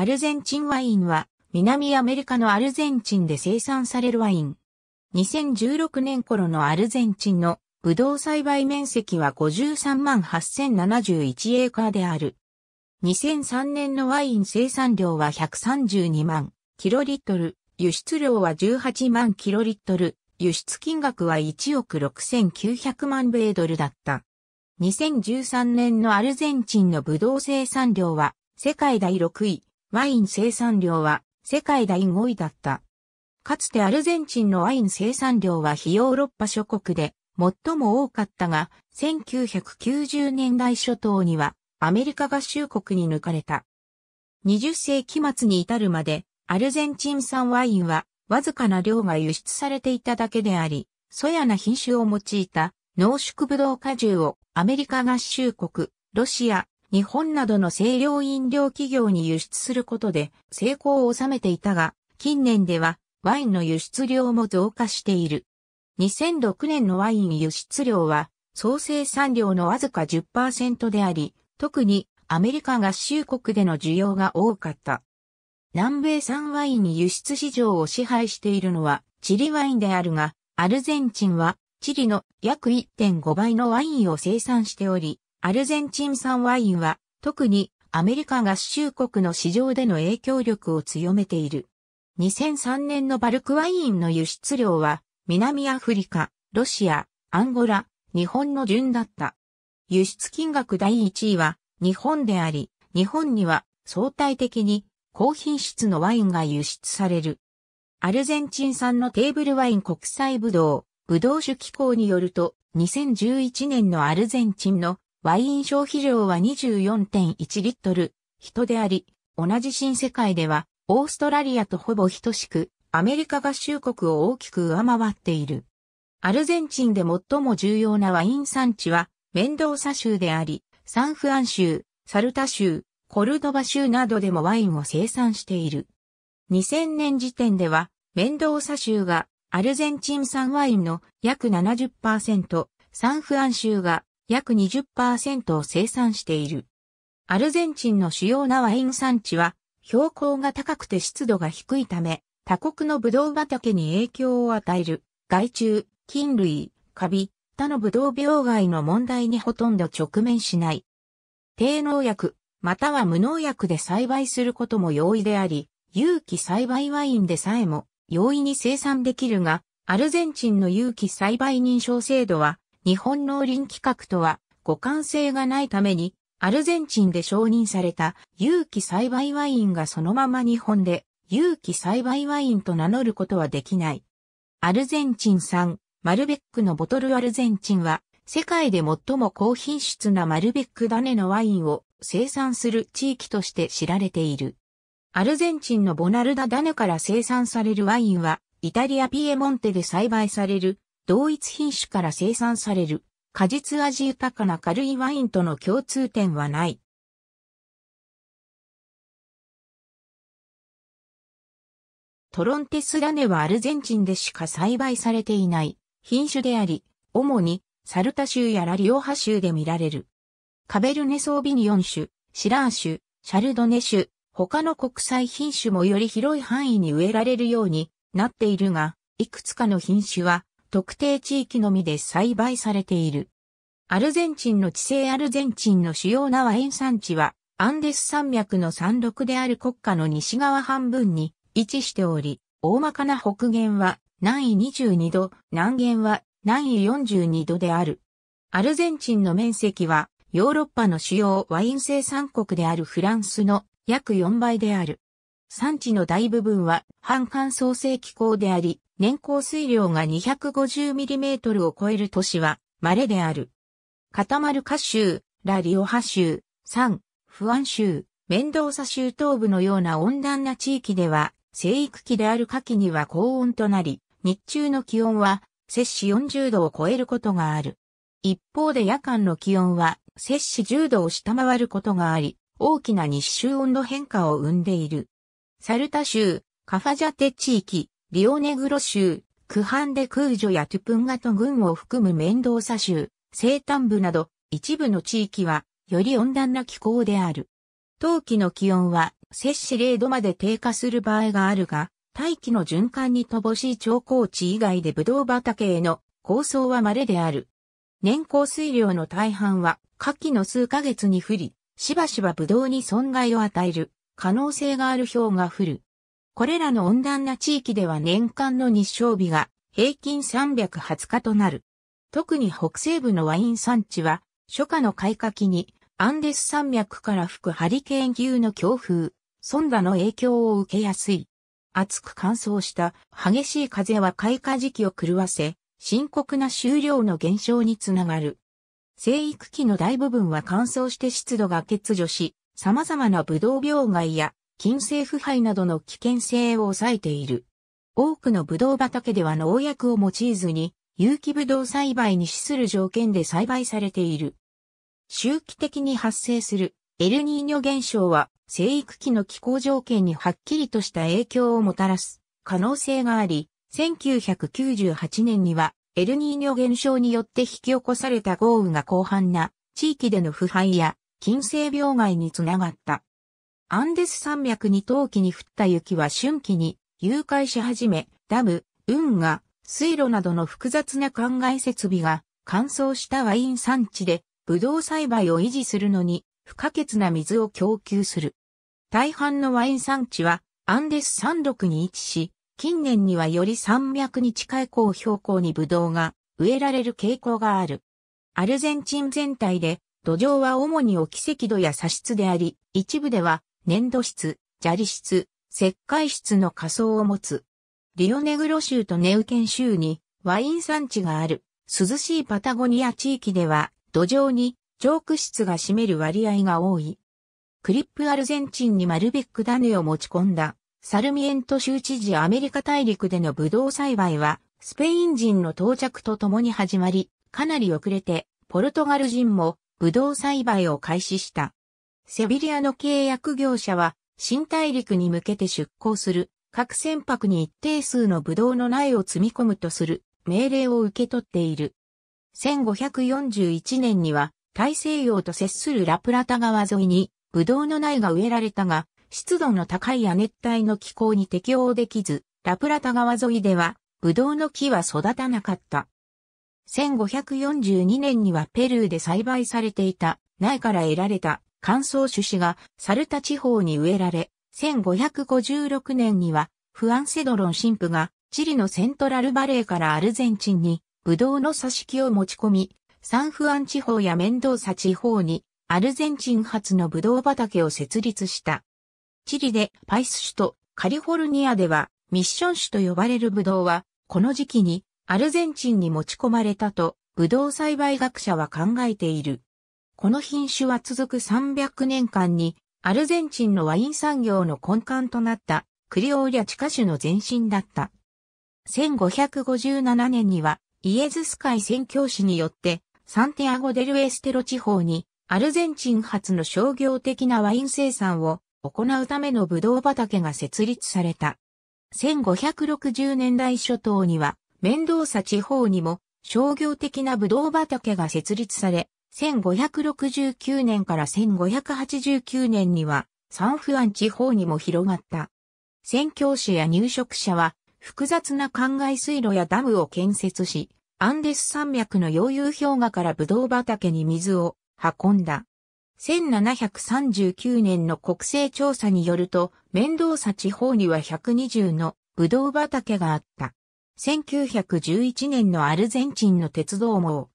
アルゼンチンワインは、南アメリカのアルゼンチンで生産されるワイン。2016年頃のアルゼンチンのブドウ栽培面積は53万8071エーカーである。2003年のワイン生産量は132万キロリットル、輸出量は18万キロリットル、輸出金額は1億6900万米ドルだった。2013年のアルゼンチンのブドウ生産量は世界第6位、ワイン生産量は世界第5位だった。かつてアルゼンチンのワイン生産量は非ヨーロッパ諸国で最も多かったが、1990年代初頭にはアメリカ合衆国に抜かれた。20世紀末に至るまで、アルゼンチン産ワインはわずかな量が輸出されていただけであり、そやな品種を用いた濃縮ブドウ果汁をアメリカ合衆国、ロシア、日本などの清涼飲料企業に輸出することで成功を収めていたが、近年ではワインの輸出量も増加している。2006年のワイン輸出量は総生産量のわずか10%であり、特にアメリカ合衆国での需要が多かった。南米産ワインに輸出市場を支配しているのはチリワインであるが、アルゼンチンはチリの約1.5倍のワインを生産しており、アルゼンチン産ワインは、特にアメリカ合衆国の市場での影響力を強めている。2003年のバルクワインの輸出量は、南アフリカ、ロシア、アンゴラ、日本の順だった。輸出金額第1位は、日本であり、日本には相対的に高品質のワインが輸出される。アルゼンチン産のテーブルワイン国際ブドウ、ブドウ酒機構によると、2011年のアルゼンチンのワイン消費量は24.1リットル、人であり、同じ新世界では、オーストラリアとほぼ等しく、アメリカ合衆国を大きく上回っている。アルゼンチンで最も重要なワイン産地は、メンドーサ州であり、サンフアン州、サルタ州、コルドバ州などでもワインを生産している。2000年時点では、メンドーサ州がアルゼンチン産ワインの約70%、サンフアン州が約20%を生産している。アルゼンチンの主要なワイン産地は、標高が高くて湿度が低いため、他国のブドウ畑に影響を与える、害虫、菌類、カビ、他のブドウ病害の問題にほとんど直面しない。低農薬、または無農薬で栽培することも容易であり、有機栽培ワインでさえも容易に生産できるが、アルゼンチンの有機栽培認証制度は日本農林規格とは互換性がないために、アルゼンチンで承認された有機栽培ワインがそのまま日本で有機栽培ワインと名乗ることはできない。アルゼンチン産マルベックのボトルアルゼンチンは世界で最も高品質なマルベック種のワインを生産する地域として知られている。アルゼンチンのボナルダ種から生産されるワインはイタリアピエモンテで栽培される同一品種から生産される果実味豊かな軽いワインとの共通点はない。トロンテスラネはアルゼンチンでしか栽培されていない品種であり、主にサルタ州やラリオハ州で見られる。カベルネソービニオン種、シラー種、シャルドネ種、他の国際品種もより広い範囲に植えられるようになっているが、いくつかの品種は特定地域のみで栽培されている。アルゼンチンの地政アルゼンチンの主要なワイン産地は、アンデス山脈の山麓である国家の西側半分に位置しており、大まかな北限は南緯22度、南限は南緯42度である。アルゼンチンの面積はヨーロッパの主要ワイン生産国であるフランスの約4倍である。産地の大部分は半乾燥性気候であり、年降水量が 250mm を超える都市は、稀である。カタマルカ州、ラリオハ州、サン、フアン州、メンドーサ州東部のような温暖な地域では、生育期である夏季には高温となり、日中の気温は、摂氏40度を超えることがある。一方で夜間の気温は、摂氏10度を下回ることがあり、大きな日周温度変化を生んでいる。サルタ州、カファジャテ地域、リオネグロ州、クハンデ空除やトゥプンガト群を含むメンドーサ州、西端部など一部の地域はより温暖な気候である。冬季の気温は摂氏0度まで低下する場合があるが、大気の循環に乏しい調高地以外でブドウ畑への構想は稀である。年降水量の大半は夏季の数ヶ月に降り、しばしばブドウに損害を与える可能性がある氷が降る。これらの温暖な地域では年間の日照日が平均320日となる。特に北西部のワイン産地は、初夏の開花期に、アンデス山脈から吹くハリケーン級の強風、ソンダの影響を受けやすい。暑く乾燥した激しい風は開花時期を狂わせ、深刻な収量の減少につながる。生育期の大部分は乾燥して湿度が欠如し、様々なブドウ病害や近政腐敗などの危険性を抑えている。多くのブドウ畑では農薬を用いずに、有機ブドウ栽培に資する条件で栽培されている。周期的に発生するエルニーニョ現象は生育期の気候条件にはっきりとした影響をもたらす可能性があり、1998年にはエルニーニョ現象によって引き起こされた豪雨が広範な地域での腐敗や近世病害につながった。アンデス山脈に冬季に降った雪は春季に融解し始め、ダム、運河、水路などの複雑な灌漑設備が乾燥したワイン産地で、ブドウ栽培を維持するのに不可欠な水を供給する。大半のワイン産地はアンデス山麓に位置し、近年にはより山脈に近い高標高にブドウが植えられる傾向がある。アルゼンチン全体で土壌は主に奇赤土や砂質であり、一部では粘土質、砂利質、石灰質の仮想を持つ。リオネグロ州とネウケン州にワイン産地がある涼しいパタゴニア地域では土壌にョーク質が占める割合が多い。クリップアルゼンチンにマルベック種を持ち込んだサルミエント州知事アメリカ大陸でのブドウ栽培はスペイン人の到着とともに始まり、かなり遅れてポルトガル人もブドウ栽培を開始した。セビリアの契約業者は、新大陸に向けて出港する、各船舶に一定数のブドウの苗を積み込むとする命令を受け取っている。1541年には、大西洋と接するラプラタ川沿いに、ブドウの苗が植えられたが、湿度の高い亜熱帯の気候に適応できず、ラプラタ川沿いでは、ブドウの木は育たなかった。1542年にはペルーで栽培されていた苗から得られた乾燥種子がサルタ地方に植えられ、1556年にはフアンセドロン神父がチリのセントラルバレーからアルゼンチンにブドウの挿し木を持ち込み、サンフアン地方やメンドーサ地方にアルゼンチン発のブドウ畑を設立した。チリでパイス種とカリフォルニアではミッション種と呼ばれるブドウはこの時期にアルゼンチンに持ち込まれたとブドウ栽培学者は考えている。この品種は続く300年間に、アルゼンチンのワイン産業の根幹となったクリオーリャ地下種の前身だった。1557年にはイエズス会宣教師によってサンティアゴ・デル・エステロ地方にアルゼンチン発の商業的なワイン生産を行うためのブドウ畑が設立された。1560年代初頭にはメンドーサ地方にも商業的なブドウ畑が設立され、1569年から1589年にはサンフアン地方にも広がった。宣教師や入植者は複雑な灌漑水路やダムを建設し、アンデス山脈の溶融氷河からブドウ畑に水を運んだ。1739年の国勢調査によると、面倒さ地方には120のブドウ畑があった。1911年のアルゼンチンの鉄道網。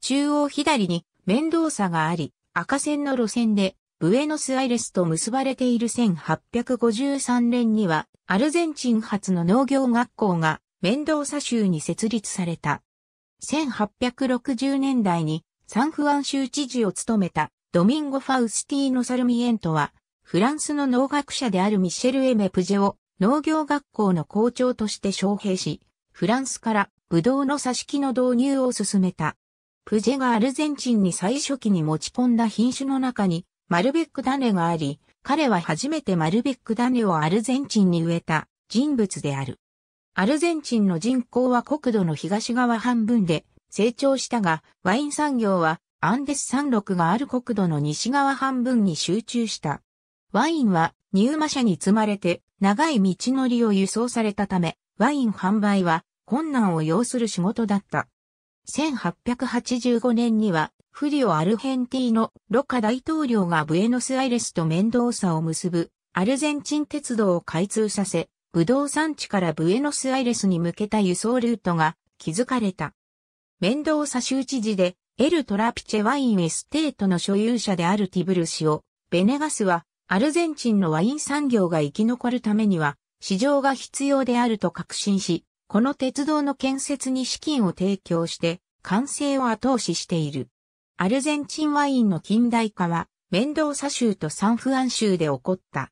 中央左に面倒さがあり、赤線の路線で、ブエノスアイレスと結ばれている1853年には、アルゼンチン発の農業学校が、メンドーサ州に設立された。1860年代に、サンフアン州知事を務めた、ドミンゴ・ファウスティーノ・サルミエントは、フランスの農学者であるミシェル・エメ・プジェを農業学校の校長として招聘し、フランスからブドウの挿し木の導入を進めた。プジェがアルゼンチンに最初期に持ち込んだ品種の中に、マルベック種があり、彼は初めてマルベック種をアルゼンチンに植えた人物である。アルゼンチンの人口は国土の東側半分で成長したが、ワイン産業はアンデス山麓がある国土の西側半分に集中した。ワインは入馬者に積まれて長い道のりを輸送されたため、ワイン販売は困難を要する仕事だった。1885年には、フリオ・アルヘンティーノ、ロカ大統領がブエノスアイレスとメンドーサを結ぶ、アルゼンチン鉄道を開通させ、ブドウ産地からブエノスアイレスに向けた輸送ルートが築かれた。メンドーサ州知事で、エル・トラピチェワインエステートの所有者であるティブル氏を、ベネガスは、アルゼンチンのワイン産業が生き残るためには、市場が必要であると確信し、この鉄道の建設に資金を提供して完成を後押ししている。アルゼンチンワインの近代化はメンドーサ州とサンフアン州で起こった。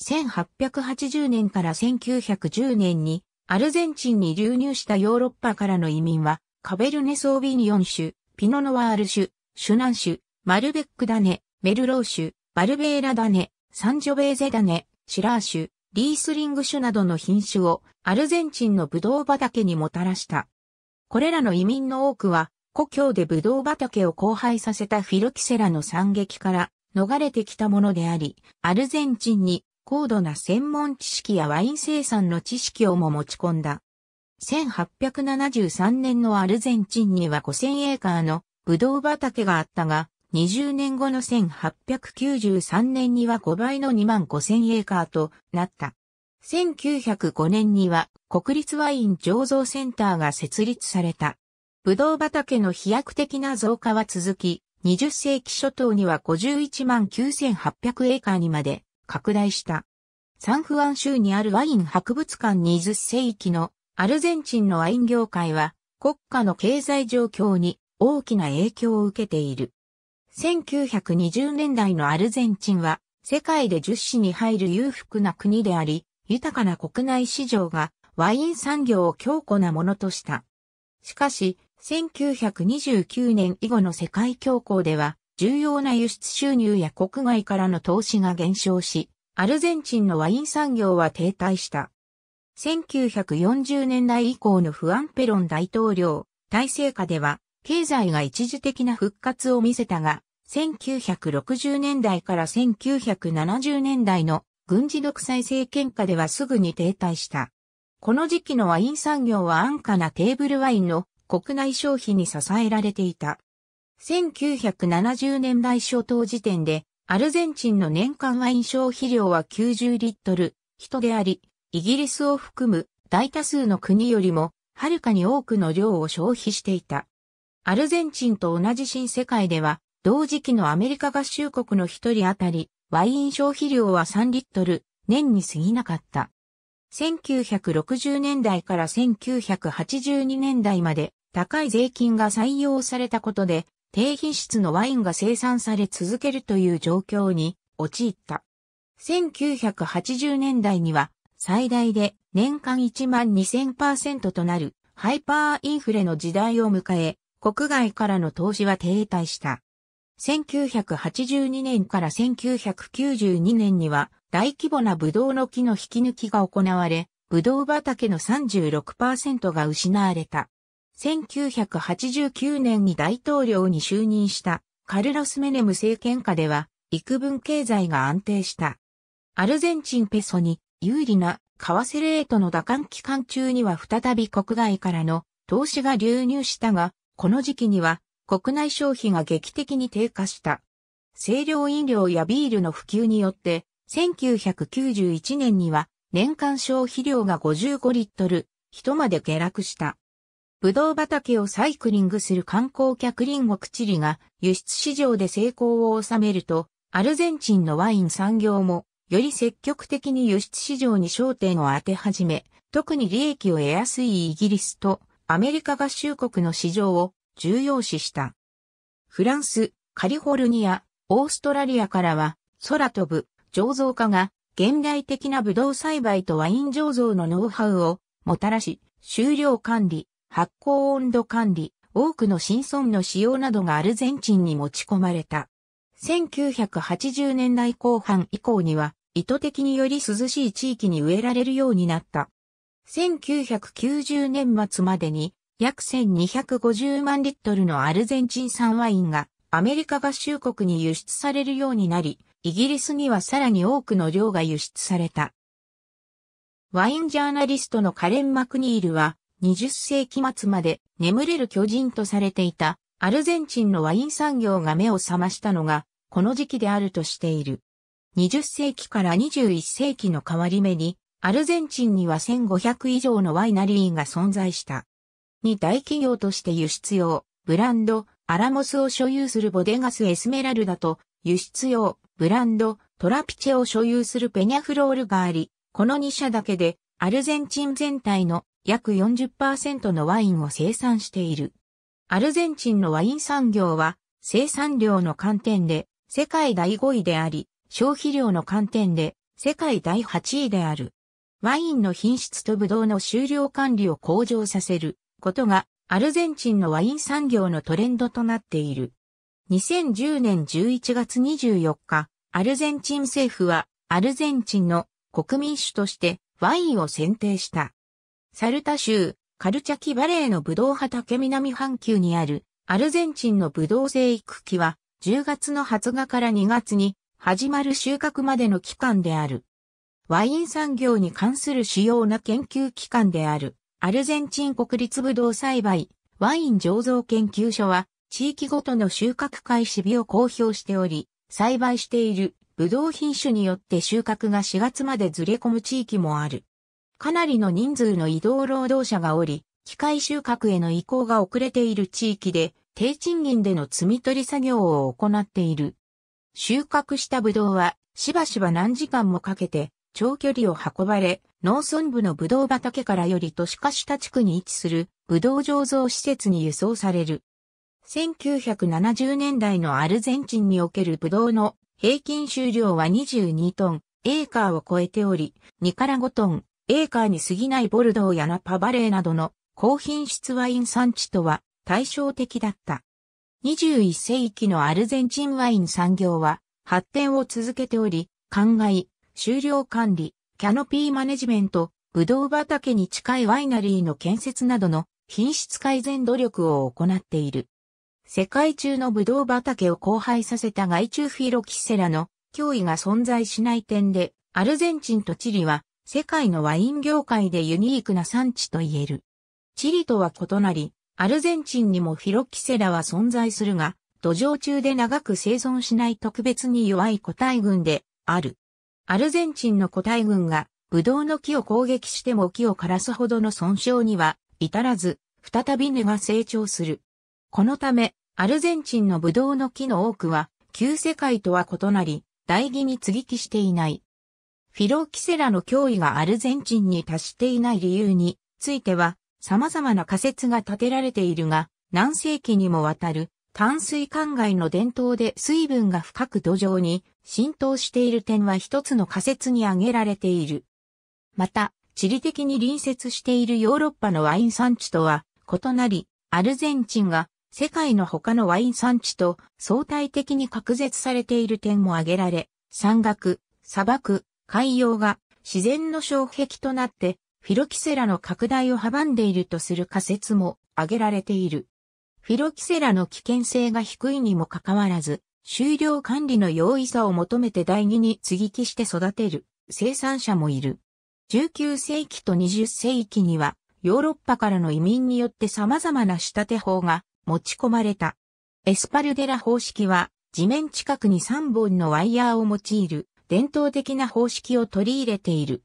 1880年から1910年にアルゼンチンに流入したヨーロッパからの移民はカベルネソービニオン州、ピノノワール州、シュナン州、マルベックダネ、メルロー州、バルベーラダネ、サンジョベーゼダネ、シラー州、リースリング種などの品種をアルゼンチンのブドウ畑にもたらした。これらの移民の多くは、故郷でブドウ畑を荒廃させたフィロキセラの惨劇から逃れてきたものであり、アルゼンチンに高度な専門知識やワイン生産の知識をも持ち込んだ。1873年のアルゼンチンには5000エーカーのブドウ畑があったが、20年後の1893年には5倍の2万5000エーカーとなった。1905年には国立ワイン醸造センターが設立された。ブドウ畑の飛躍的な増加は続き、20世紀初頭には51万9800エーカーにまで拡大した。サンフアン州にあるワイン博物館20世紀のアルゼンチンのワイン業界は国家の経済状況に大きな影響を受けている。1920年代のアルゼンチンは世界で10市に入る裕福な国であり、豊かな国内市場がワイン産業を強固なものとした。しかし、1929年以後の世界恐慌では、重要な輸出収入や国外からの投資が減少し、アルゼンチンのワイン産業は停滞した。1940年代以降のフアンペロン大統領、体制下では、経済が一時的な復活を見せたが、1960年代から1970年代の軍事独裁政権下ではすぐに停滞した。この時期のワイン産業は安価なテーブルワインの国内消費に支えられていた。1970年代初頭時点で、アルゼンチンの年間ワイン消費量は90リットル、人であり、イギリスを含む大多数の国よりも、はるかに多くの量を消費していた。アルゼンチンと同じ新世界では、同時期のアメリカ合衆国の一人当たり、ワイン消費量は3リットル、年に過ぎなかった。1960年代から1982年代まで高い税金が採用されたことで、低品質のワインが生産され続けるという状況に陥った。1980年代には最大で年間1万2000%となるハイパーインフレの時代を迎え、国外からの投資は停滞した。1982年から1992年には大規模なブドウの木の引き抜きが行われ、ブドウ畑の36%が失われた。1989年に大統領に就任したカルロス・メネム政権下では、幾分経済が安定した。アルゼンチンペソに有利な為替レートの打艦期間中には再び国外からの投資が流入したが、この時期には国内消費が劇的に低下した。清涼飲料やビールの普及によって、1991年には年間消費量が55リットル、人まで下落した。ブドウ畑をサイクリングする観光客隣国チリが輸出市場で成功を収めると、アルゼンチンのワイン産業もより積極的に輸出市場に焦点を当て始め、特に利益を得やすいイギリスとアメリカ合衆国の市場を重要視した。フランス、カリフォルニア、オーストラリアからは、空飛ぶ、醸造家が、現代的なブドウ栽培とワイン醸造のノウハウを、もたらし、収量管理、発酵温度管理、多くの新村の使用などがアルゼンチンに持ち込まれた。1980年代後半以降には、意図的により涼しい地域に植えられるようになった。1990年末までに約1250万リットルのアルゼンチン産ワインがアメリカ合衆国に輸出されるようになり、イギリスにはさらに多くの量が輸出された。ワインジャーナリストのカレン・マクニールは20世紀末まで眠れる巨人とされていたアルゼンチンのワイン産業が目を覚ましたのがこの時期であるとしている。20世紀から21世紀の変わり目にアルゼンチンには1500以上のワイナリーが存在した。に大企業として輸出用、ブランド、アラモスを所有するボデガスエスメラルダと、輸出用、ブランド、トラピチェを所有するペニャフロールがあり、この2社だけで、アルゼンチン全体の約40%のワインを生産している。アルゼンチンのワイン産業は、生産量の観点で、世界第5位であり、消費量の観点で、世界第8位である。ワインの品質とブドウの収量管理を向上させることがアルゼンチンのワイン産業のトレンドとなっている。2010年11月24日、アルゼンチン政府はアルゼンチンの国民主としてワインを選定した。サルタ州カルチャキバレーのブドウ畑南半球にあるアルゼンチンのブドウ生育期は10月の発芽から2月に始まる収穫までの期間である。ワイン産業に関する主要な研究機関である、アルゼンチン国立ぶどう栽培、ワイン醸造研究所は、地域ごとの収穫開始日を公表しており、栽培しているぶどう品種によって収穫が4月までずれ込む地域もある。かなりの人数の移動労働者がおり、機械収穫への移行が遅れている地域で、低賃金での摘み取り作業を行っている。収穫したぶどうは、しばしば何時間もかけて、長距離を運ばれ、農村部のブドウ畑からより都市化した地区に位置するブドウ醸造施設に輸送される。1970年代のアルゼンチンにおけるブドウの平均収量は22トン、エーカーを超えており、2から5トン、エーカーに過ぎないボルドーやナパバレーなどの高品質ワイン産地とは対照的だった。21世紀のアルゼンチンワイン産業は発展を続けており、灌漑、終了管理、キャノピーマネジメント、ブドウ畑に近いワイナリーの建設などの品質改善努力を行っている。世界中のブドウ畑を荒廃させた害虫フィロキセラの脅威が存在しない点で、アルゼンチンとチリは世界のワイン業界でユニークな産地と言える。チリとは異なり、アルゼンチンにもフィロキセラは存在するが、土壌中で長く生存しない特別に弱い個体群である。アルゼンチンの個体群が、ブドウの木を攻撃しても木を枯らすほどの損傷には至らず、再び根が成長する。このため、アルゼンチンのブドウの木の多くは、旧世界とは異なり、大義に接ぎ木していない。フィロキセラの脅威がアルゼンチンに達していない理由については、様々な仮説が立てられているが、何世紀にもわたる淡水灌漑の伝統で水分が深く土壌に浸透している点は一つの仮説に挙げられている。また、地理的に隣接しているヨーロッパのワイン産地とは異なり、アルゼンチンが世界の他のワイン産地と相対的に隔絶されている点も挙げられ、山岳、砂漠、海洋が自然の障壁となってフィロキセラの拡大を阻んでいるとする仮説も挙げられている。フィロキセラの危険性が低いにもかかわらず、終了管理の容易さを求めて第二に接ぎ木して育てる生産者もいる。19世紀と20世紀にはヨーロッパからの移民によって様々な仕立て法が持ち込まれた。エスパルデラ方式は地面近くに3本のワイヤーを用いる伝統的な方式を取り入れている。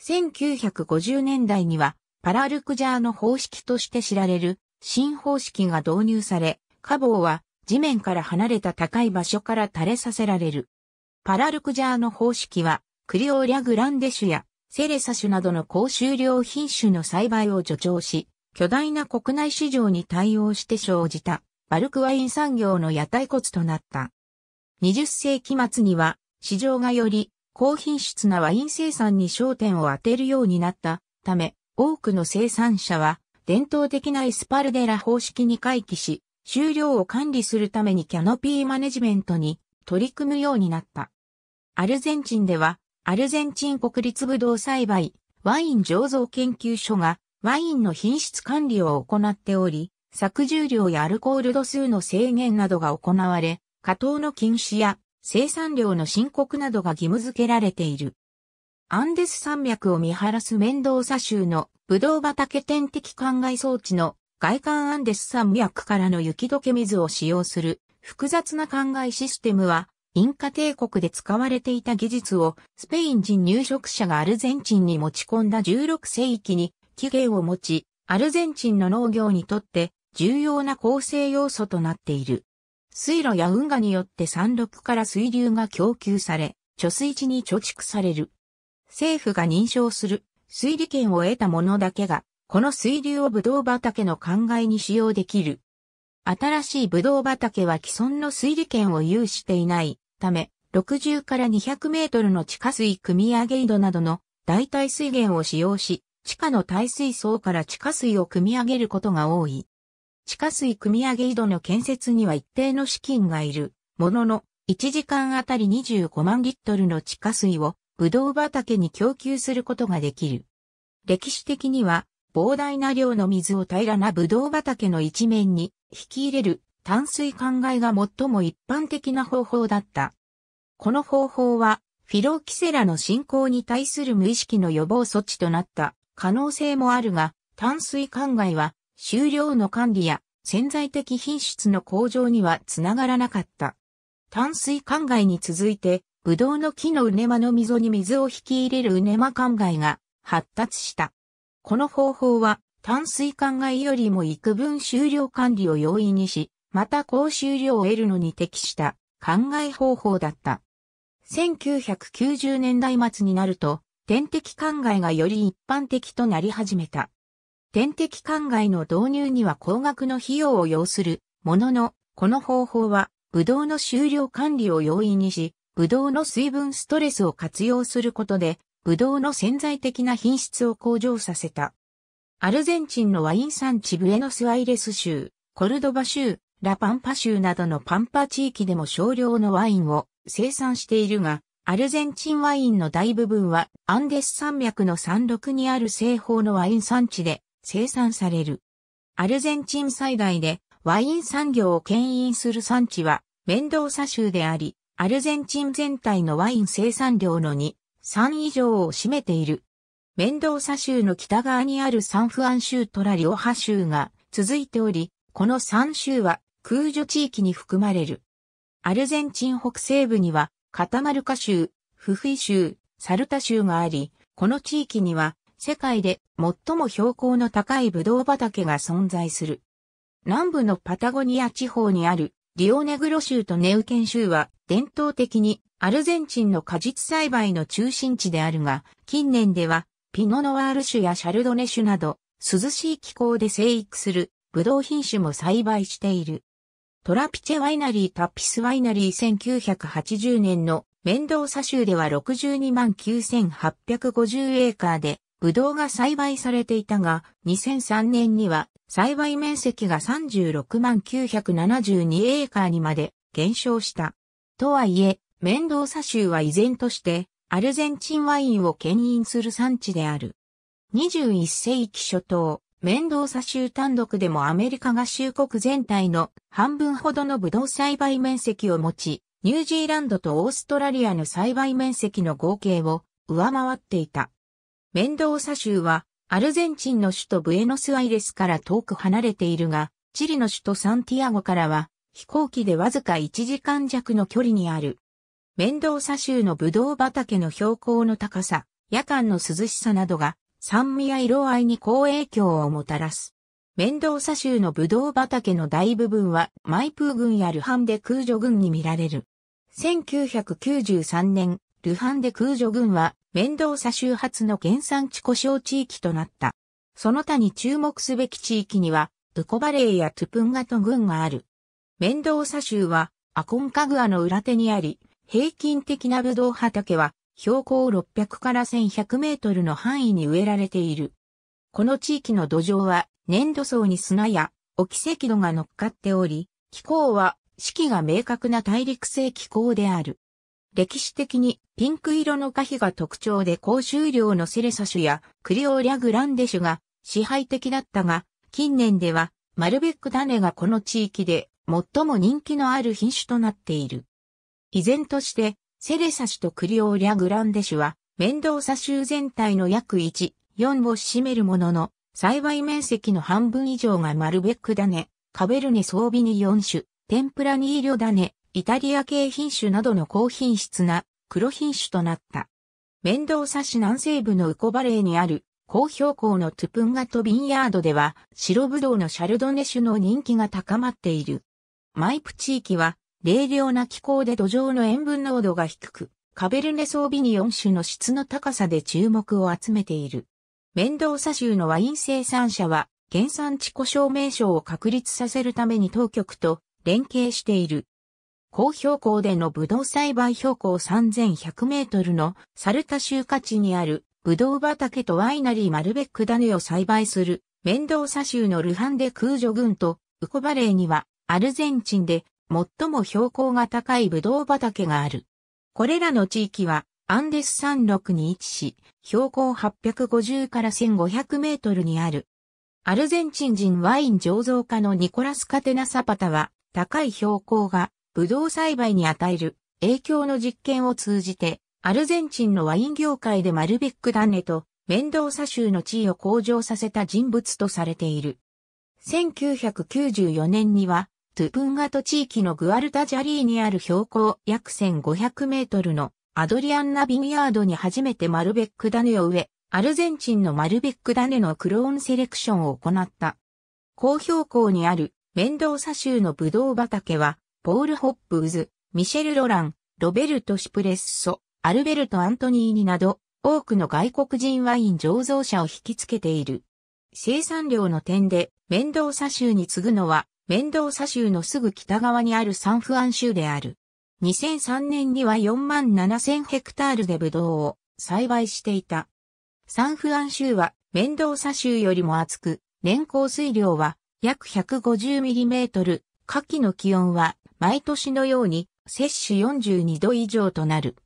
1950年代にはパラルクジャーの方式として知られる新方式が導入され、カボーは地面から離れた高い場所から垂れさせられる。パラルクジャーの方式は、クリオーリャグランデ種やセレサ種などの高収量品種の栽培を助長し、巨大な国内市場に対応して生じた、バルクワイン産業の屋台骨となった。20世紀末には、市場がより高品質なワイン生産に焦点を当てるようになったため、多くの生産者は、伝統的なエスパルデラ方式に回帰し、収量を管理するためにキャノピーマネジメントに取り組むようになった。アルゼンチンでは、アルゼンチン国立ブドウ栽培、ワイン醸造研究所がワインの品質管理を行っており、削重量やアルコール度数の制限などが行われ、加糖の禁止や生産量の申告などが義務付けられている。アンデス山脈を見晴らす面倒ド州のブドウ畑天敵灌漑装置の外観アンデス山脈からの雪解け水を使用する複雑な灌漑システムは、インカ帝国で使われていた技術をスペイン人入植者がアルゼンチンに持ち込んだ16世紀に起源を持ち、アルゼンチンの農業にとって重要な構成要素となっている。水路や運河によって山麓から水流が供給され、貯水池に貯蓄される。政府が認証する水利権を得た者だけがこの水流をブドウ畑の灌漑に使用できる。新しいブドウ畑は既存の水利権を有していないため、60から200メートルの地下水組上げ井戸などの代替水源を使用し、地下の耐水層から地下水を組み上げることが多い。地下水組上げ井戸の建設には一定の資金がいる、ものの、1時間あたり25万リットルの地下水を、ブドウ畑に供給することができる。歴史的には、膨大な量の水を平らなブドウ畑の一面に引き入れる淡水灌漑が最も一般的な方法だった。この方法は、フィロキセラの進行に対する無意識の予防措置となった可能性もあるが、淡水灌漑は、収量の管理や潜在的品質の向上にはつながらなかった。淡水灌漑に続いて、ブドウの木の畝間の溝に水を引き入れる畝間灌漑が発達した。この方法は淡水管外よりも幾分収量管理を容易にし、また高収量を得るのに適した管外方法だった。1990年代末になると、点滴灌漑がより一般的となり始めた。点滴灌漑の導入には高額の費用を要するものの、この方法は、ブドウの収量管理を容易にし、ブドウの水分ストレスを活用することで、ブドウの潜在的な品質を向上させた。アルゼンチンのワイン産地ブエノスアイレス州、コルドバ州、ラパンパ州などのパンパ地域でも少量のワインを生産しているが、アルゼンチンワインの大部分はアンデス山脈の山麓にある西方のワイン産地で生産される。アルゼンチン最大でワイン産業を牽引する産地はメンドーサ州であり、アルゼンチン全体のワイン生産量の2 3以上を占めている。メンドーサ州の北側にあるサンフアン州とラリオハ州が続いており、この3州は空除地域に含まれる。アルゼンチン北西部にはカタマルカ州、フフィ州、サルタ州があり、この地域には世界で最も標高の高いブドウ畑が存在する。南部のパタゴニア地方にあるリオネグロ州とネウケン州は伝統的にアルゼンチンの果実栽培の中心地であるが、近年ではピノノワール種やシャルドネ種など涼しい気候で生育するブドウ品種も栽培している。トラピチェワイナリータピスワイナリー1980年のメンドーサ州では62万9850エーカーでブドウが栽培されていたが、2003年には栽培面積が36万972エーカーにまで減少した。とはいえ、メンドーサ州は依然として、アルゼンチンワインを牽引する産地である。21世紀初頭、メンドーサ州単独でもアメリカ合衆国全体の半分ほどのブドウ栽培面積を持ち、ニュージーランドとオーストラリアの栽培面積の合計を上回っていた。メンドーサ州はアルゼンチンの首都ブエノスアイレスから遠く離れているが、チリの首都サンティアゴからは飛行機でわずか1時間弱の距離にある。メンドーサ州のブドウ畑の標高の高さ、夜間の涼しさなどが酸味や色合いに好影響をもたらす。メンドーサ州のブドウ畑の大部分はマイプー郡やルハンデ空女郡に見られる。1993年、ルハンデ空女郡は面倒差周州発の原産地故障地域となった。その他に注目すべき地域には、ウコバレーやトゥプンガト郡がある。面倒差州は、アコンカグアの裏手にあり、平均的なブドウ畑は、標高600から1100メートルの範囲に植えられている。この地域の土壌は、粘土層に砂や、お奇跡土が乗っかっており、気候は、四季が明確な大陸性気候である。歴史的にピンク色の可否が特徴で高収量のセレサ種やクリオーリャグランデ種が支配的だったが、近年ではマルベック種がこの地域で最も人気のある品種となっている。依然として、セレサ種とクリオーリャグランデ種は、面倒ドーサ州全体の約1、4を占めるものの、栽培面積の半分以上がマルベック種、カベルネ装備に4種、天ぷらにリョ種、イタリア系品種などの高品質な黒品種となった。メンドーサ市南西部のウコバレーにある高標高のトゥプンガトビンヤードでは白ブドウのシャルドネ種の人気が高まっている。マイプ地域は冷涼な気候で土壌の塩分濃度が低く、カベルネソービニ4種の質の高さで注目を集めている。メンドーサ州のワイン生産者は原産地故障名称を確立させるために当局と連携している。高標高でのブドウ栽培標高3100メートルのサルタ州下地にあるブドウ畑とワイナリーマルベック種を栽培するメンドーサ州のルハンデ空女群とウコバレーにはアルゼンチンで最も標高が高いブドウ畑がある。これらの地域はアンデス山麓に位置し、標高850から1500メートルにある。アルゼンチン人ワイン醸造家のニコラス・カテナ・サパタは、高い標高がブドウ栽培に与える影響の実験を通じて、アルゼンチンのワイン業界でマルベック・ダンネとメンドーサ州の地位を向上させた人物とされている。1994年には、トゥプンガト地域のグアルタジャリーにある標高約1500メートルのアドリアンナビニヤードに初めてマルベックダネを植え、アルゼンチンのマルベックダネのクローンセレクションを行った。高標高にあるメンドーサ州のブドウ畑はポール・ホップウズ、ミシェル・ロラン、ロベルト・シプレッソ、アルベルト・アントニーニなど、多くの外国人ワイン醸造者を引きつけている。生産量の点で、メンドーサ州に次ぐのは、メンドーサ州のすぐ北側にあるサンフアン州である。2003年には4万7000ヘクタールでブドウを栽培していた。サンフアン州はメンドーサ州よりも厚く、年降水量は約1 5 0ミリメートル。夏季の気温は毎年のように摂氏42度以上となる。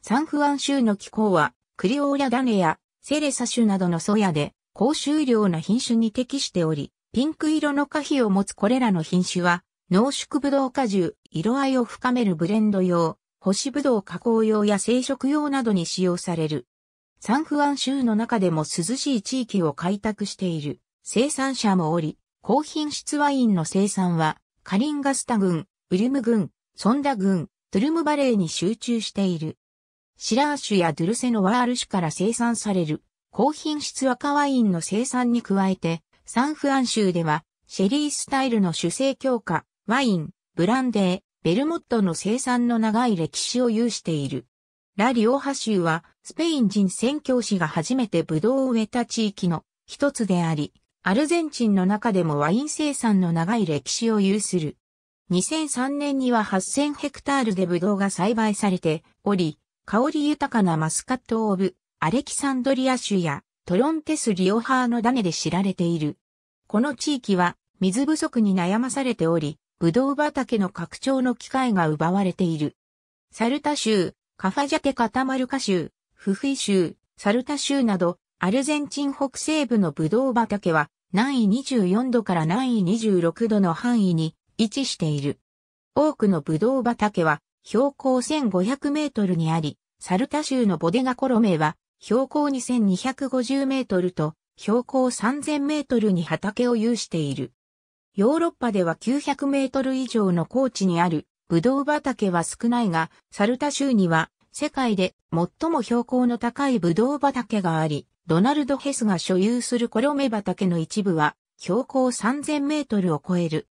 サンフアン州の気候はクリオーラネやセレサ種などのソヤで高収量の品種に適しており、ピンク色の果皮を持つこれらの品種は濃縮ブドウ果汁、色合いを深めるブレンド用、干しブドウ加工用や生殖用などに使用される。サンフアン州の中でも涼しい地域を開拓している生産者もおり、高品質ワインの生産はカリンガスタ軍、ウルム軍、ソンダ軍、トゥルムバレーに集中している。シラーシュやドゥルセノワール種から生産される高品質赤ワインの生産に加えて、サンフアン州ではシェリースタイルの主成強化、ワイン、ブランデー、ベルモットの生産の長い歴史を有している。ラリオハ州はスペイン人宣教師が初めてブドウを植えた地域の一つであり、アルゼンチンの中でもワイン生産の長い歴史を有する。2003年には8000ヘクタールでブドウが栽培されており、香り豊かなマスカットオブ、アレキサンドリア州やトロンテスリオハーの種で知られている。この地域は水不足に悩まされており、ブドウ畑の拡張の機会が奪われている。サルタ州、カファジャテカタマルカ州、フフィ州、サルタ州など、アルゼンチン北西部のブドウ畑は南緯24度から南緯26度の範囲に位置している。多くのブドウ畑は標高1500メートルにあり、サルタ州のボデガコロメは標高2250メートルと標高3000メートルに畑を有している。ヨーロッパでは900メートル以上の高地にあるブドウ畑は少ないが、サルタ州には世界で最も標高の高いブドウ畑があり、ドナルド・ヘスが所有するコロメ畑の一部は、標高3000メートルを超える。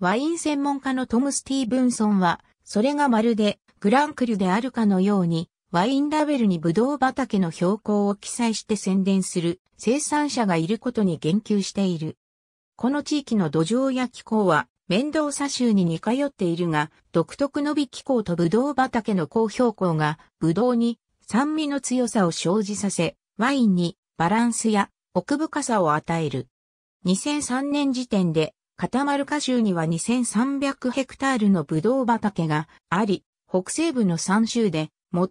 ワイン専門家のトム・スティーブンソンは、それがまるでグランクルであるかのように、ワインラベルにブドウ畑の標高を記載して宣伝する生産者がいることに言及している。この地域の土壌や気候は、メンドーサ州に似通っているが、独特の美気候とブドウ畑の高標高が、ブドウに酸味の強さを生じさせ、ワインにバランスや奥深さを与える。2003年時点で、カタマルカ州には2300ヘクタールのブドウ畑があり、北西部の3州で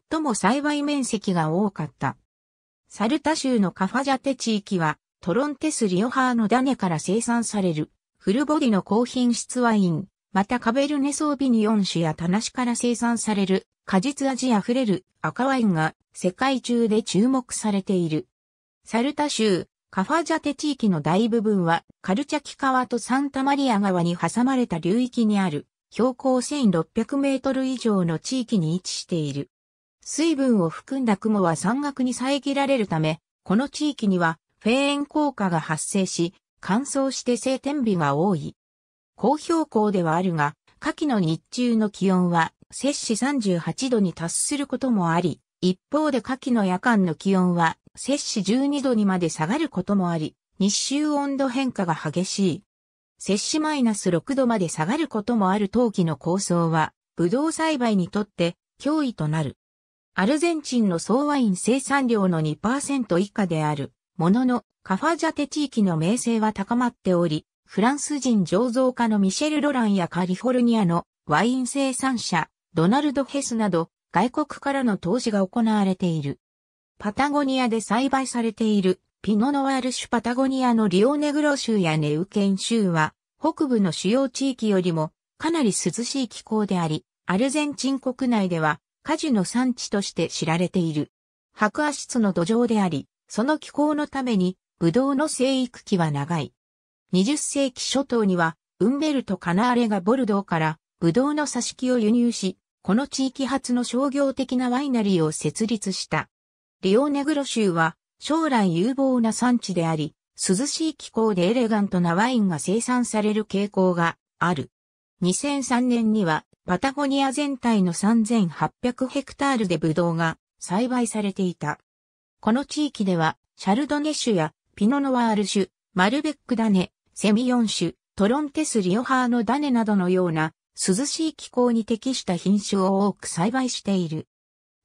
最も栽培面積が多かった。サルタ州のカファジャテ地域は、トロンテスリオハーの種から生産される、フルボディの高品質ワイン、またカベルネソービニオン種やタナシから生産される果実味あふれる赤ワインが世界中で注目されている。サルタ州、カファジャテ地域の大部分はカルチャキ川とサンタマリア川に挟まれた流域にある標高1600メートル以上の地域に位置している。水分を含んだ雲は山岳に遮られるため、この地域にはフェーン効果が発生し、乾燥して晴天日が多い。高標高ではあるが、夏季の日中の気温は摂氏38度に達することもあり、一方で夏季の夜間の気温は摂氏12度にまで下がることもあり、日周温度変化が激しい。摂氏マイナス6度まで下がることもある冬季の構想は、ブドウ栽培にとって脅威となる。アルゼンチンの総ワイン生産量の2%以下である、ものの、カファジャテ地域の名声は高まっており、フランス人醸造家のミシェル・ロランやカリフォルニアのワイン生産者、ドナルド・ヘスなど、外国からの投資が行われている。パタゴニアで栽培されている、ピノノワール種パタゴニアのリオネグロ州やネウケン州は、北部の主要地域よりも、かなり涼しい気候であり、アルゼンチン国内では、果樹の産地として知られている。白亜質の土壌であり、その気候のために、ブドウの生育期は長い。20世紀初頭には、ウンベルト・カナーレがボルドーからブドウの挿し木を輸入し、この地域発の商業的なワイナリーを設立した。リオネグロ州は将来有望な産地であり、涼しい気候でエレガントなワインが生産される傾向がある。2003年にはパタゴニア全体の3800ヘクタールでブドウが栽培されていた。この地域ではシャルドネ種やピノノワール種、マルベックダネ、セミヨン種、トロンテスリオハーの種などのような涼しい気候に適した品種を多く栽培している。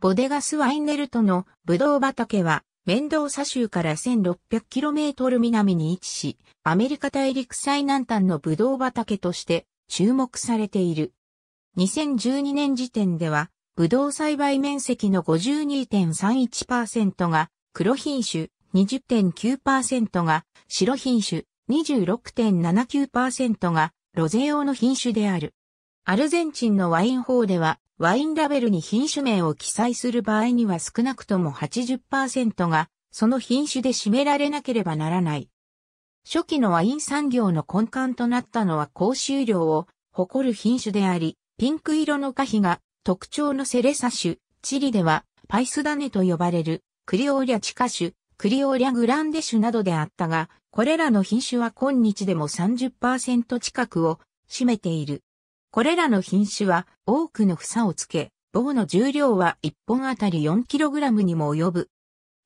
ボデガス・ワインネルトのブドウ畑はメンドーサ州から 1600km 南に位置し、アメリカ大陸最南端のブドウ畑として注目されている。2012年時点では、ブドウ栽培面積の52.31%が黒品種、20.9%が白品種、26.79%がロゼ用の品種である。アルゼンチンのワイン法では、ワインラベルに品種名を記載する場合には少なくとも80%がその品種で占められなければならない。初期のワイン産業の根幹となったのは高収量を誇る品種であり、ピンク色の花碑が特徴のセレサ種、チリではパイスダネと呼ばれるクリオーリャ地下種、クリオリャグランデ種などであったが、これらの品種は今日でも30%近くを占めている。これらの品種は多くの房をつけ、棒の重量は1本あたり 4kg にも及ぶ。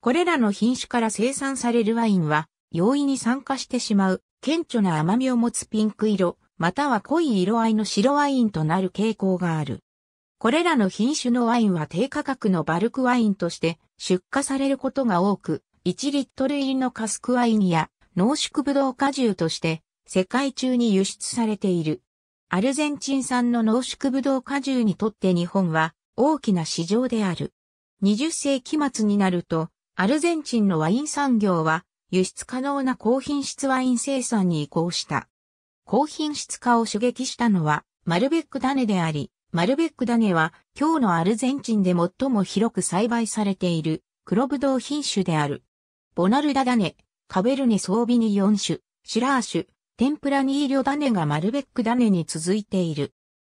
これらの品種から生産されるワインは、容易に酸化してしまう、顕著な甘みを持つピンク色、または濃い色合いの白ワインとなる傾向がある。これらの品種のワインは低価格のバルクワインとして出荷されることが多く、1リットル入りのカスクワインや濃縮ブドウ果汁として世界中に輸出されている。アルゼンチン産の濃縮ブドウ果汁にとって日本は大きな市場である。20世紀末になると、アルゼンチンのワイン産業は輸出可能な高品質ワイン生産に移行した。高品質化を刺激したのはマルベック種であり、マルベック種は今日のアルゼンチンで最も広く栽培されている黒ブドウ品種である。ボナルダダネ、カベルネソービニ4種、シュラーシュ、テンプラニーリョネがマルベックダネに続いている。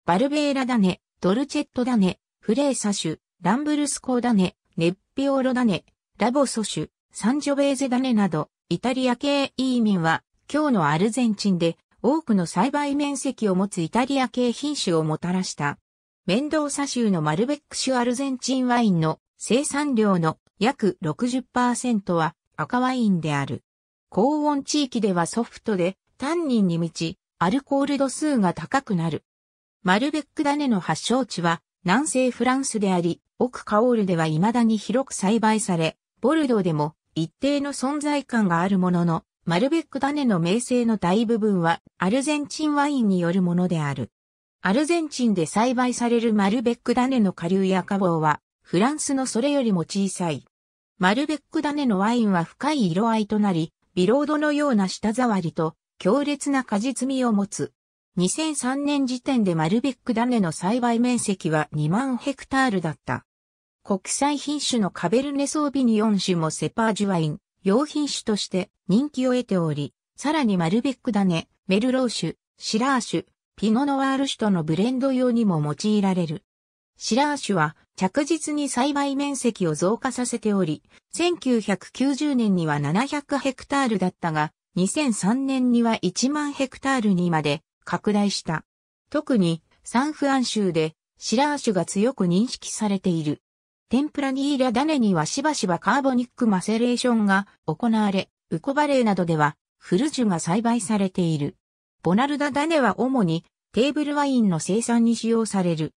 バルベーラダネ、ドルチェットダネ、フレーサシュ、ランブルスコダネネッピオーロネ、ラボソシュ、サンジョベーゼダネなど、イタリア系移民は、今日のアルゼンチンで多くの栽培面積を持つイタリア系品種をもたらした。メンドーサ州のマルベック州アルゼンチンワインの生産量の約60%は赤ワインである。高温地域ではソフトで、タンニンに満ち、アルコール度数が高くなる。マルベック種の発祥地は南西フランスであり、奥カオールでは未だに広く栽培され、ボルドーでも一定の存在感があるものの、マルベック種の名声の大部分はアルゼンチンワインによるものである。アルゼンチンで栽培されるマルベック種の下流や花房は、フランスのそれよりも小さいマルベック種のワインは深い色合いとなり、ビロードのような舌触りと強烈な果実味を持つ。2003年時点でマルベック種の栽培面積は2万ヘクタールだった。国際品種のカベルネソービニオン種もセパージュワイン、用品種として人気を得ており、さらにマルベック種、メルロー種、シラー種、ピノノワール種とのブレンド用にも用いられる。シラー種は着実に栽培面積を増加させており、1990年には700ヘクタールだったが、2003年には1万ヘクタールにまで拡大した。特にサンフアン州でシラー種が強く認識されている。天ぷらニーラ種にはしばしばカーボニックマセレーションが行われ、ウコバレーなどではフルジュが栽培されている。ボナルダ種は主にテーブルワインの生産に使用される。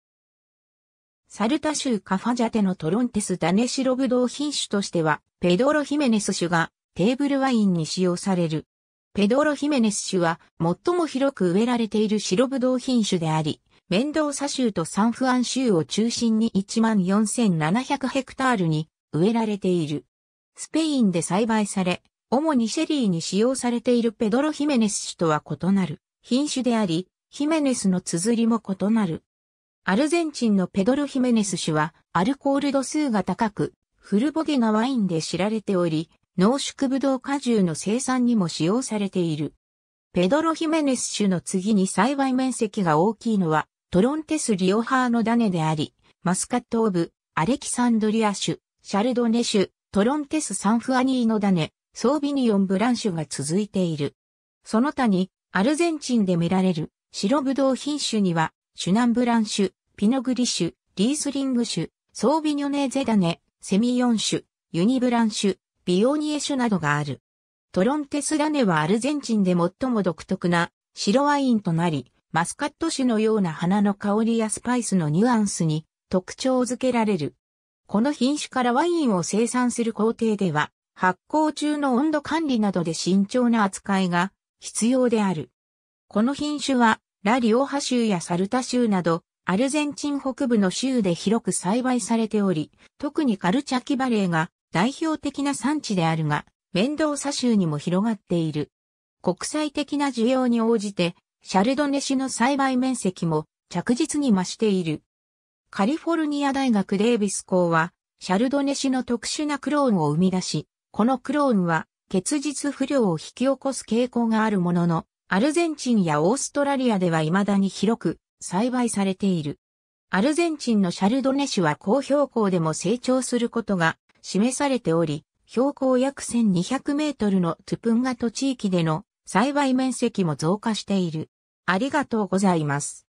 サルタ州カファジャテのトロンテスダネシロブドウ品種としては、ペドロヒメネス種がテーブルワインに使用される。ペドロヒメネス種は最も広く植えられている白ブドウ品種であり、メンドーサ州とサンフアン州を中心に14,700ヘクタールに植えられている。スペインで栽培され、主にシェリーに使用されているペドロヒメネス種とは異なる品種であり、ヒメネスの綴りも異なる。アルゼンチンのペドロ・ヒメネス氏は、アルコール度数が高く、フルボゲなワインで知られており、濃縮ブドウ果汁の生産にも使用されている。ペドロ・ヒメネス種の次に栽培面積が大きいのは、トロンテス・リオハーの種であり、マスカット・オブ、アレキサンドリア種、シャルドネ種、トロンテス・サンフアニーの種、ソービニオン・ブラン種が続いている。その他に、アルゼンチンで見られる白ブドウ品種には、シュナンブラン種、ピノグリ種、リースリング種、ソービニョネーゼダネ、セミヨン種、ユニブラン種、ビオニエ種などがある。トロンテスラネはアルゼンチンで最も独特な白ワインとなり、マスカット種のような花の香りやスパイスのニュアンスに特徴づけられる。この品種からワインを生産する工程では、発酵中の温度管理などで慎重な扱いが必要である。この品種はラリオハ州やサルタ州など、アルゼンチン北部の州で広く栽培されており、特にカルチャキバレーが代表的な産地であるが、メンドーサ州にも広がっている。国際的な需要に応じて、シャルドネ種の栽培面積も着実に増している。カリフォルニア大学デイビス校は、シャルドネ種の特殊なクローンを生み出し、このクローンは結実不良を引き起こす傾向があるものの、アルゼンチンやオーストラリアでは未だに広く栽培されている。アルゼンチンのシャルドネ種は高標高でも成長することが示されており、標高約1200メートルのトゥプンガト地域での栽培面積も増加している。ありがとうございます。